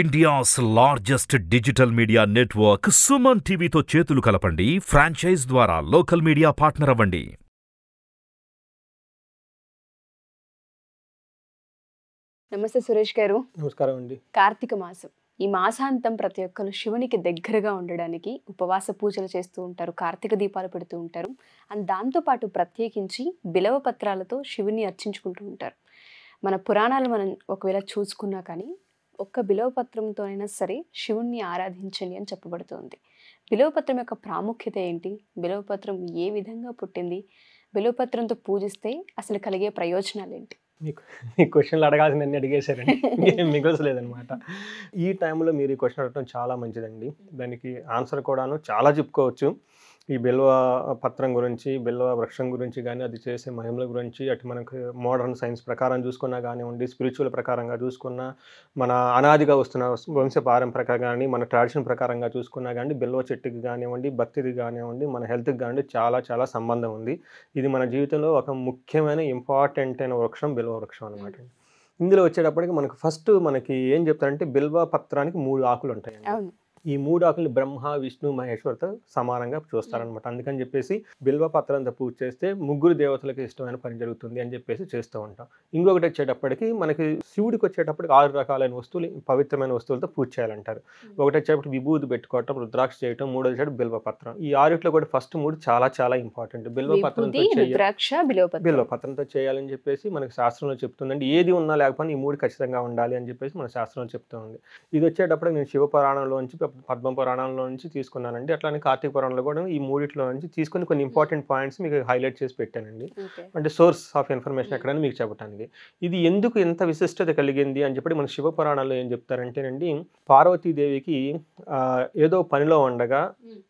India's largest digital media network Suman టీవీతో చేతులు కలపండి ఫ్రాంచైజ్ ద్వారా లోకల్ మీడియా పార్ట్నర్ అవ్వండి నమస్తే సురేష్ గారు నమస్కారం అండి కార్తీక మాసం ఈ మాసాంతం ప్రతి ఒక్కరు శివునికి దగ్గరగా ఉండడానికి ఉపవాస పూజలు చేస్తూ ఉంటారు కార్తీక దీపాలు పెడుతూ ఉంటారు అండ్ దాంతోపాటు ప్రత్యేకించి బిలవ పత్రాలతో శివుని అర్చించుకుంటూ ఉంటారు మన పురాణాలు మనం ఒకవేళ చూసుకున్నా కానీ ఒక్క అయినా సరే శివుణ్ణి ఆరాధించండి అని చెప్పబడుతుంది బిలోపత్రం యొక్క ప్రాముఖ్యత ఏంటి పత్రం ఏ విధంగా పుట్టింది బిలోపత్రంతో పూజిస్తే అసలు కలిగే ప్రయోజనాలు ఏంటి మీకు క్వశ్చన్లు క్వశ్చన్లు అడగాల్సినన్ని అడిగేశారండి మిగల్చలేదనమాట ఈ టైంలో మీరు ఈ క్వశ్చన్ అడగడం చాలా మంచిదండి దానికి ఆన్సర్ కూడాను చాలా చెప్పుకోవచ్చు ఈ బిల్వ పత్రం గురించి బిల్వ వృక్షం గురించి కానీ అది చేసే మహిమల గురించి అటు మనకు మోడర్న్ సైన్స్ ప్రకారం చూసుకున్నా కానివ్వండి స్పిరిచువల్ ప్రకారంగా చూసుకున్నా మన అనాదిగా వస్తున్న వంశ పారంపరక కానీ మన ట్రెడిషన్ ప్రకారంగా చూసుకున్నా కానీ బిల్వ చెట్టుకి కానివ్వండి భక్తికి కానివ్వండి మన హెల్త్కి కానివ్వండి చాలా చాలా సంబంధం ఉంది ఇది మన జీవితంలో ఒక ముఖ్యమైన ఇంపార్టెంట్ అయిన వృక్షం బిల్వ వృక్షం అనమాట ఇందులో వచ్చేటప్పటికి మనకు ఫస్ట్ మనకి ఏం చెప్తారంటే బిల్వ పత్రానికి మూడు ఆకులు ఉంటాయి ఈ మూడు ఆకులు బ్రహ్మ విష్ణు మహేశ్వరతో సమానంగా చూస్తారనమాట అందుకని చెప్పేసి బిల్వ పత్రంతో పూజ చేస్తే ముగ్గురు దేవతలకు ఇష్టమైన పని జరుగుతుంది అని చెప్పేసి చేస్తూ ఉంటాం ఇంకొకటి వచ్చేటప్పటికి మనకి శివుడికి వచ్చేటప్పటికి ఆరు రకాలైన వస్తువులు పవిత్రమైన వస్తువులతో పూజ చేయాలంటారు ఒకటి వచ్చేటప్పుడు విభూతి పెట్టుకోవటం రుద్రాక్ష చేయటం మూడు వచ్చేటప్పుడు బిల్వ పత్రం ఈ ఆరుట్లో కూడా ఫస్ట్ మూడు చాలా చాలా ఇంపార్టెంట్ బిల్వ పత్రంతో బిల్వ పత్రంతో చేయాలని చెప్పేసి మనకి శాస్త్రంలో చెప్తుందండి ఏది ఉన్నా లేకపోయినా ఈ మూడు ఖచ్చితంగా ఉండాలి అని చెప్పేసి మన శాస్త్రంలో చెప్తుంది ఇది వచ్చేటప్పుడు నేను శివపురాణంలోంచి పద్మ పురాణంలో నుంచి తీసుకున్నానండి అట్లానే కార్తీక పురాణంలో కూడా ఈ మూడిట్లో నుంచి తీసుకుని కొన్ని ఇంపార్టెంట్ పాయింట్స్ hmm. మీకు హైలైట్ చేసి పెట్టానండి అంటే సోర్స్ ఆఫ్ ఇన్ఫర్మేషన్ ఎక్కడని మీకు చెప్పటానికి ఇది ఎందుకు ఎంత విశిష్టత కలిగింది అని చెప్పి మన శివ పురాణాల్లో ఏం చెప్తారంటేనండి పార్వతీదేవికి ఏదో పనిలో ఉండగా hmm.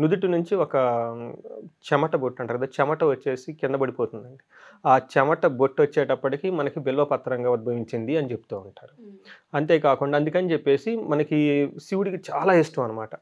నుదుటి నుంచి ఒక చెమట బొట్టు అంటారు కదా చెమట వచ్చేసి కింద పడిపోతుందండి ఆ చెమట బొట్టు వచ్చేటప్పటికి మనకి బిల్వపత్రంగా ఉద్భవించింది అని చెప్తూ ఉంటారు అంతేకాకుండా అందుకని చెప్పేసి మనకి శివుడికి చాలా ఇష్టం అనమాట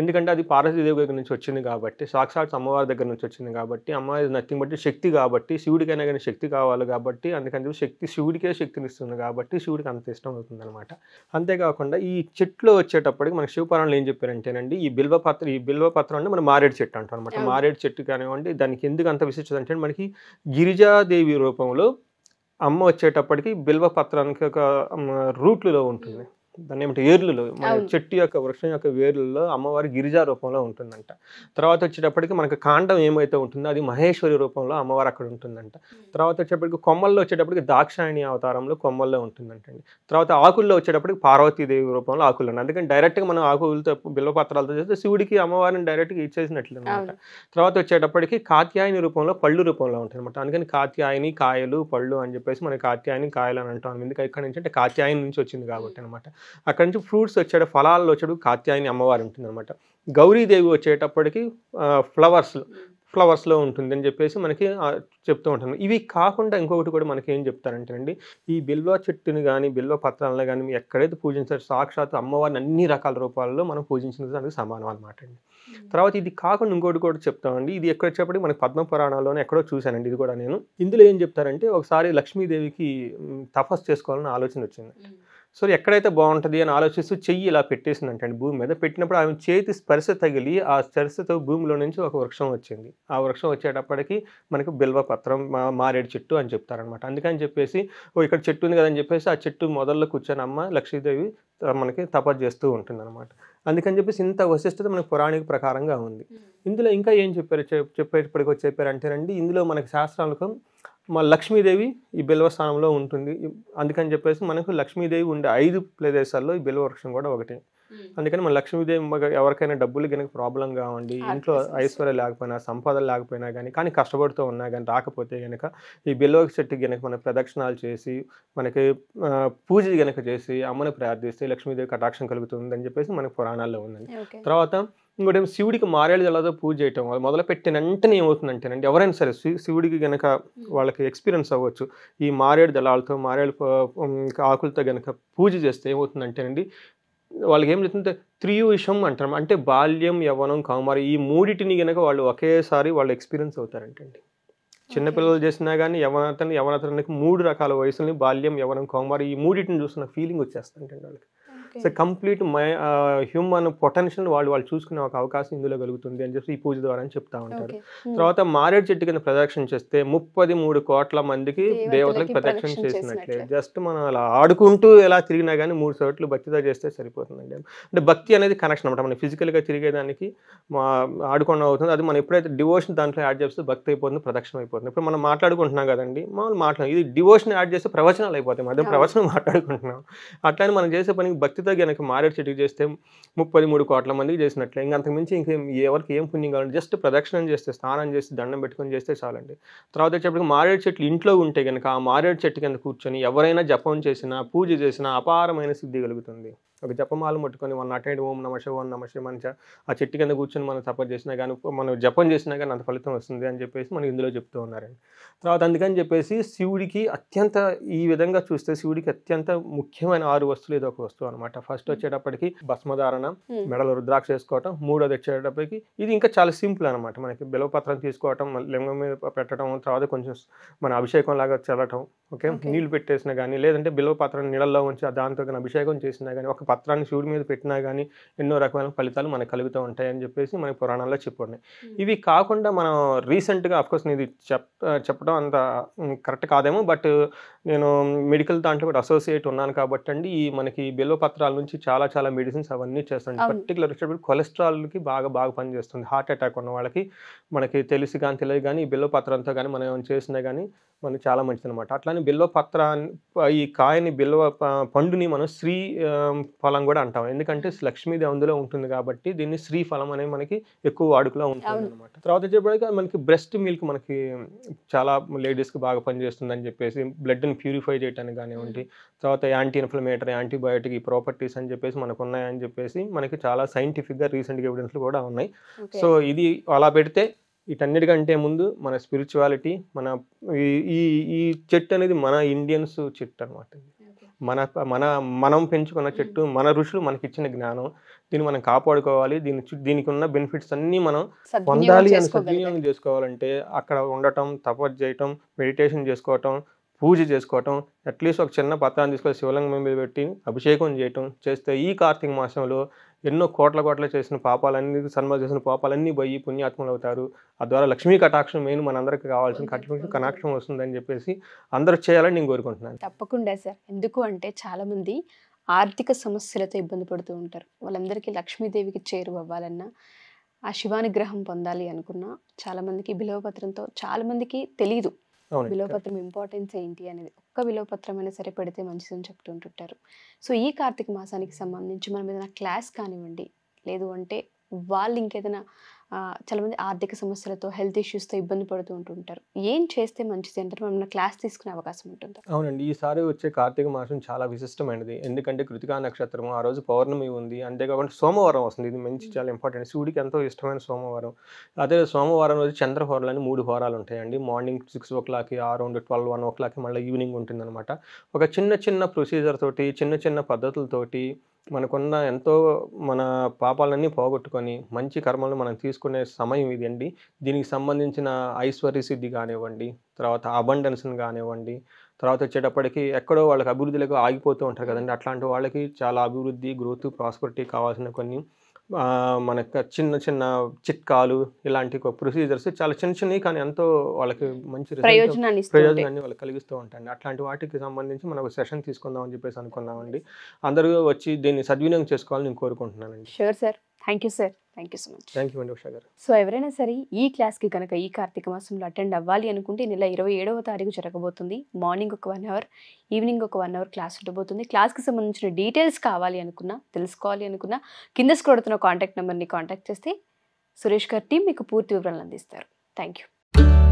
ఎందుకంటే అది పార్వతీదేవి దగ్గర నుంచి వచ్చింది కాబట్టి సాక్షాత్ అమ్మవారి దగ్గర నుంచి వచ్చింది కాబట్టి అమ్మవారి నథింగ్ బట్టి శక్తి కాబట్టి శివుడికైనా కానీ శక్తి కావాలి కాబట్టి అందుకని శక్తి శివుడికే శక్తిని ఇస్తుంది కాబట్టి శివుడికి అంత ఇష్టం అవుతుంది అనమాట అంతేకాకుండా ఈ చెట్లు వచ్చేటప్పటికి మనకి శివపురాణంలో ఏం చెప్పారంటేనండి ఈ బిల్వపత్ర ఈ బిల్వపత్రం అంటే మన మారేడు చెట్టు అంటాం అనమాట మారేడు చెట్టు కానివ్వండి దానికి ఎందుకు అంత విశిష్టత అంటే మనకి గిరిజాదేవి రూపంలో అమ్మ వచ్చేటప్పటికి బిల్వ పత్రానికి ఒక రూట్లలో ఉంటుంది దాన్ని ఏమంటే ఏర్లలో మన చెట్టు యొక్క వృక్షం యొక్క వేర్లలో అమ్మవారి గిరిజా రూపంలో ఉంటుందంట తర్వాత వచ్చేటప్పటికి మనకు కాండం ఏమైతే ఉంటుందో అది మహేశ్వరి రూపంలో అమ్మవారు అక్కడ ఉంటుందంట తర్వాత వచ్చేటప్పటికి కొమ్మల్లో వచ్చేటప్పటికి దాక్షాయణి అవతారంలో కొమ్మల్లో ఉంటుందంటండి తర్వాత ఆకుల్లో వచ్చేటప్పటికి పార్వతీదేవి రూపంలో ఆకులు ఉన్నాయి అందుకని డైరెక్ట్గా మనం ఆకులతో బిల్లపత్రాలతో చేస్తే శివుడికి అమ్మవారిని డైరెక్ట్గా ఇచ్చేసినట్లు అనమాట తర్వాత వచ్చేటప్పటికి కాత్యాయని రూపంలో పళ్ళు రూపంలో ఉంటుంది అనమాట అందుకని కాత్యాయని కాయలు పళ్ళు అని చెప్పేసి మనం కాత్యాయని కాయలు అని అంటాం ఎందుకంటే ఇక్కడ నుంచి అంటే కాత్యాయని నుంచి వచ్చింది కాబట్టి అనమాట అక్కడి నుంచి ఫ్రూట్స్ వచ్చాడు ఫలాలు వచ్చాడు కాత్యాయని అమ్మవారు ఉంటుందన్నమాట గౌరీదేవి వచ్చేటప్పటికి ఫ్లవర్స్లో ఫ్లవర్స్లో ఉంటుంది అని చెప్పేసి మనకి చెప్తూ ఉంటాను ఇవి కాకుండా ఇంకొకటి కూడా మనకి ఏం చెప్తారంటే అండి ఈ బిల్వ చెట్టుని కానీ బిల్వ పత్రాలను కానీ ఎక్కడైతే పూజించారు సాక్షాత్ అమ్మవారిని అన్ని రకాల రూపాల్లో మనం పూజించిన దానికి సమానం అనమాట అండి తర్వాత ఇది కాకుండా ఇంకోటి కూడా చెప్తామండి ఇది ఎక్కడ వచ్చేప్పటికి మనకి పద్మ ఎక్కడో చూశానండి ఇది కూడా నేను ఇందులో ఏం చెప్తారంటే ఒకసారి లక్ష్మీదేవికి తపస్సు చేసుకోవాలని ఆలోచన వచ్చిందండి సో ఎక్కడైతే బాగుంటుంది అని ఆలోచిస్తూ చెయ్యి ఇలా పెట్టేసిందంటండి భూమి మీద పెట్టినప్పుడు ఆమె చేతి స్పర్శ తగిలి ఆ స్పర్శతో భూమిలో నుంచి ఒక వృక్షం వచ్చింది ఆ వృక్షం వచ్చేటప్పటికి మనకు బిల్వ పత్రం మారేడు చెట్టు అని చెప్తారనమాట అందుకని చెప్పేసి ఓ ఇక్కడ చెట్టు ఉంది కదని చెప్పేసి ఆ చెట్టు మొదల్లో కూర్చొని అమ్మ లక్ష్మీదేవి మనకి తప చేస్తూ ఉంటుందన్నమాట అందుకని చెప్పేసి ఇంత వశిష్టత మనకు పురాణిక ప్రకారంగా ఉంది ఇందులో ఇంకా ఏం చెప్పారు చెప్పేటప్పటికి చెప్పారంటేనండి ఇందులో మనకి శాస్త్రాలకు మా లక్ష్మీదేవి ఈ బిల్వ స్థానంలో ఉంటుంది అందుకని చెప్పేసి మనకు లక్ష్మీదేవి ఉండే ఐదు ప్రదేశాల్లో ఈ బిల్వ వృక్షం కూడా ఒకటి అందుకని మన లక్ష్మీదేవి ఎవరికైనా డబ్బులు కనుక ప్రాబ్లం కావండి ఇంట్లో ఐశ్వర్యం లేకపోయినా సంపద లేకపోయినా కానీ కానీ కష్టపడుతూ ఉన్నా కానీ రాకపోతే కనుక ఈ బిల్వ చెట్టుకి కనుక మన ప్రదక్షిణాలు చేసి మనకి పూజ కనుక చేసి అమ్మని ప్రార్థిస్తే లక్ష్మీదేవి కటాక్షం కలుగుతుందని చెప్పేసి మనకు పురాణాల్లో ఉందండి తర్వాత ఇంకోటి శివుడికి మారేళ్ళ జలాతో పూజ చేయటం వాళ్ళు పెట్టిన వెంటనే అండి ఎవరైనా సరే శివుడికి గనక వాళ్ళకి ఎక్స్పీరియన్స్ అవ్వచ్చు ఈ మారేడు జలాలతో మారేడు ఆకులతో గనక పూజ చేస్తే అండి వాళ్ళకి ఏం లేదంటే త్రియుషం అంటారు అంటే బాల్యం యవ్వనం కౌమారి ఈ మూడిటిని గనక వాళ్ళు ఒకేసారి వాళ్ళు ఎక్స్పీరియన్స్ అవుతారంటండి చిన్నపిల్లలు చేసినా కానీ యవనతని యవనతనికి మూడు రకాల వయసులని బాల్యం యవనం కౌమారి ఈ మూడిటిని చూస్తున్న ఫీలింగ్ వచ్చేస్తుంటండి వాళ్ళకి so complete my human potential వాళ్ళు వాళ్ళు చూసుకునే ఒక అవకాశం ఇందులో కలుగుతుంది అని చెప్పి ఈ పూజ ద్వారా చెప్తా ఉంటారు hmm. తర్వాత మారేడు చెట్టు కింద ప్రదక్షిణ చేస్తే ముప్పది మూడు కోట్ల మందికి దేవతలకు ప్రదక్షిణ చేసినట్లే జస్ట్ మనం అలా ఆడుకుంటూ ఎలా తిరిగినా కానీ మూడు సార్లు భక్తితో చేస్తే సరిపోతుందండి అంటే భక్తి అనేది కనెక్షన్ అనమాట మనం ఫిజికల్గా తిరిగేదానికి మా ఆడుకోవడం అవుతుంది అది మనం ఎప్పుడైతే డివోషన్ దాంట్లో యాడ్ చేస్తే భక్తి అయిపోతుంది ప్రదక్షిణ అయిపోతుంది ఇప్పుడు మనం మాట్లాడుకుంటున్నాం కదండి మామూలు మాట్లాడు ఇది డివోషన్ యాడ్ చేస్తే ప్రవచనాలు అయిపోతాయి మధ్య ప్రవచనం మాట్లాడుకుంటున్నాం అట్లానే మనం చేసే పనికి భక్తి పరిస్థితితో కనుక మారేడు చెట్టుకి చేస్తే ముప్పై మూడు కోట్ల మందికి చేసినట్లే ఇంకా అంతకుమించి ఇంకేం ఎవరికి ఏం పుణ్యం కావాలి జస్ట్ ప్రదక్షిణం చేస్తే స్నానం చేసి దండం పెట్టుకొని చేస్తే చాలండి తర్వాత వచ్చేప్పటికి మారేడు చెట్లు ఇంట్లో ఉంటే కనుక ఆ మారేడు చెట్టు కింద కూర్చొని ఎవరైనా జపం చేసినా పూజ చేసినా అపారమైన సిద్ధి కలుగుతుంది ఒక జపమాలు ముట్టుకొని వన్ అటైడ్ ఓం నమ ఓం నమ శివ అని ఆ చెట్టు కింద కూర్చొని మనం తప్ప చేసినా కానీ మనం జపం చేసినా కానీ అంత ఫలితం వస్తుంది అని చెప్పేసి మనం ఇందులో చెప్తూ ఉన్నారండి తర్వాత అందుకని చెప్పేసి శివుడికి అత్యంత ఈ విధంగా చూస్తే శివుడికి అత్యంత ముఖ్యమైన ఆరు వస్తువులు ఇది ఒక వస్తువు అనమాట ఫస్ట్ వచ్చేటప్పటికి భస్మధారణ మెడలు రుద్రాక్ష వేసుకోవటం మూడోది వచ్చేటప్పటికి ఇది ఇంకా చాలా సింపుల్ అనమాట మనకి బిలవపత్రం తీసుకోవటం లింగం మీద పెట్టడం తర్వాత కొంచెం మన అభిషేకం లాగా చల్లటం ఓకే నీళ్లు పెట్టేసినా కానీ లేదంటే బిలవపత్రం నీళ్ళల్లో ఉంచి దాంతో కానీ అభిషేకం చేసినా కానీ ఒక పత్రాన్ని శివుడి మీద పెట్టినా కానీ ఎన్నో రకమైన ఫలితాలు మనకు కలుగుతూ ఉంటాయని చెప్పేసి మనకి పురాణాల్లో చెప్పున్నాయి ఇవి కాకుండా మనం రీసెంట్గా అఫ్కోర్స్ ఇది చెప్ చెప్పడం అంత కరెక్ట్ కాదేమో బట్ నేను మెడికల్ దాంట్లో కూడా అసోసియేట్ ఉన్నాను కాబట్టి అండి ఈ మనకి బిలో పత్రాల నుంచి చాలా చాలా మెడిసిన్స్ అవన్నీ చేస్తుంది పర్టికులర్ వచ్చేటప్పుడు కొలెస్ట్రాల్కి బాగా బాగా పనిచేస్తుంది హార్ట్ అటాక్ ఉన్న వాళ్ళకి మనకి తెలిసి కానీ తెలియదు కానీ ఈ బిల్లో పత్రంతో కానీ మనం ఏమైనా చేసినా కానీ మనకి చాలా మంచిది అనమాట అట్లానే బిల్వ పత్రాన్ని ఈ కాయని బిల్వ పండుని మనం శ్రీ ఫలం కూడా అంటాం ఎందుకంటే లక్ష్మీదేవి అందులో ఉంటుంది కాబట్టి దీన్ని శ్రీ ఫలం అనేది మనకి ఎక్కువ వాడుకలో ఉంటుంది అనమాట తర్వాత చెప్పడానికి మనకి బ్రెస్ట్ మిల్క్ మనకి చాలా లేడీస్కి బాగా పనిచేస్తుంది అని చెప్పేసి బ్లడ్ని ప్యూరిఫై చేయడానికి కానివ్వండి తర్వాత యాంటీ ఇన్ఫ్లమేటరీ యాంటీబయోటిక్ ఈ ప్రాపర్టీస్ అని చెప్పేసి మనకు ఉన్నాయని చెప్పేసి మనకి చాలా సైంటిఫిక్గా రీసెంట్గా ఎవిడెన్స్లు కూడా ఉన్నాయి సో ఇది అలా పెడితే వీటన్నిటికంటే ముందు మన స్పిరిచువాలిటీ మన ఈ ఈ చెట్టు అనేది మన ఇండియన్స్ చెట్టు అనమాట మన మన మనం పెంచుకున్న చెట్టు మన ఋషులు మనకిచ్చిన జ్ఞానం దీన్ని మనం కాపాడుకోవాలి దీని దీనికి ఉన్న బెనిఫిట్స్ అన్నీ మనం పొందాలి అని సద్వినియోగం చేసుకోవాలంటే అక్కడ ఉండటం తపస్ చేయటం మెడిటేషన్ చేసుకోవటం పూజ చేసుకోవటం అట్లీస్ట్ ఒక చిన్న పత్రాన్ని తీసుకొని శివలింగం మీద పెట్టి అభిషేకం చేయటం చేస్తే ఈ కార్తీక మాసంలో ఎన్నో కోట్ల కోట్ల చేసిన పాపాలన్నీ సన్మాలు చేసిన పాపాలన్నీ పోయి పుణ్యాత్మలు అవుతారు ఆ ద్వారా లక్ష్మీ కటాక్షం మెయిన్ మనందరికీ కావాల్సిన కటాక్షం కటాక్షం వస్తుందని చెప్పేసి అందరూ చేయాలని నేను కోరుకుంటున్నాను తప్పకుండా సార్ ఎందుకు అంటే చాలామంది ఆర్థిక సమస్యలతో ఇబ్బంది పడుతూ ఉంటారు వాళ్ళందరికీ లక్ష్మీదేవికి చేరువ అవ్వాలన్నా ఆ శివానుగ్రహం పొందాలి అనుకున్నా చాలామందికి బిలవపత్రంతో చాలామందికి తెలియదు విలువపత్రం ఇంపార్టెన్స్ ఏంటి అనేది ఒక్క విలువపత్రం అయినా సరే పెడితే మంచిదని ఉంటుంటారు సో ఈ కార్తీక మాసానికి సంబంధించి మనం ఏదైనా క్లాస్ కానివ్వండి లేదు అంటే వాళ్ళు ఇంకేదైనా చాలామంది ఆర్థిక సమస్యలతో హెల్త్ ఇష్యూస్తో ఇబ్బంది పడుతూ ఉంటుంటారు ఏం చేస్తే మంచిది అంటారు మనం క్లాస్ తీసుకునే అవకాశం ఉంటుంది అవునండి ఈసారి వచ్చే కార్తీక మాసం చాలా విశిష్టమైనది ఎందుకంటే కృతికా నక్షత్రం ఆ రోజు పౌర్ణమి ఉంది అంతేకాకుండా సోమవారం వస్తుంది ఇది మంచి చాలా ఇంపార్టెంట్ శివుడికి ఎంతో ఇష్టమైన సోమవారం అదే సోమవారం రోజు చంద్ర హోరాలని మూడు హోరాలు ఉంటాయండి మార్నింగ్ సిక్స్ ఓ క్లాక్కి అరౌండ్ ట్వెల్వ్ వన్ ఓ క్లాక్కి మళ్ళీ ఈవినింగ్ అనమాట ఒక చిన్న చిన్న ప్రొసీజర్ తోటి చిన్న చిన్న పద్ధతులతోటి మనకున్న ఎంతో మన పాపాలన్నీ పోగొట్టుకొని మంచి కర్మలను మనం తీసుకునే సమయం ఇది అండి దీనికి సంబంధించిన ఐశ్వర్య సిద్ధి కానివ్వండి తర్వాత అబండెన్స్ని కానివ్వండి తర్వాత వచ్చేటప్పటికి ఎక్కడో వాళ్ళకి అభివృద్ధిలోకి ఆగిపోతూ ఉంటారు కదండి అట్లాంటి వాళ్ళకి చాలా అభివృద్ధి గ్రోత్ ప్రాస్పరిటీ కావాల్సిన కొన్ని మనకు చిన్న చిన్న చిట్కాలు ఇలాంటి ప్రొసీజర్స్ చాలా చిన్న చిన్నవి కానీ ఎంతో వాళ్ళకి మంచి ప్రయోజనాన్ని ప్రయోజనాన్ని వాళ్ళు కలిగిస్తూ ఉంటాయండి అట్లాంటి వాటికి సంబంధించి మనం సెషన్ తీసుకుందాం అని చెప్పేసి అనుకున్నామండి అందరూ వచ్చి దీన్ని సద్వినియోగం చేసుకోవాలని నేను కోరుకుంటున్నానండి sure sir thank you sir thank you so much thank you అండి ఉషా గారు సో ఎవరైనా సరే ఈ క్లాస్కి కనుక ఈ కార్తీక మాసంలో అటెండ్ అవ్వాలి అనుకుంటే నెల ఇరవై ఏడవ తారీఖు జరగబోతుంది మార్నింగ్ ఒక వన్ అవర్ ఈవినింగ్ ఒక వన్ అవర్ క్లాస్ ఉండబోతుంది క్లాస్కి సంబంధించిన డీటెయిల్స్ కావాలి అనుకున్నా తెలుసుకోవాలి అనుకున్నా కింద స్క్రోడుతున్న కాంటాక్ట్ నెంబర్ని కాంటాక్ట్ చేస్తే సురేష్ గారి టీం మీకు పూర్తి వివరాలను అందిస్తారు థ్యాంక్ యూ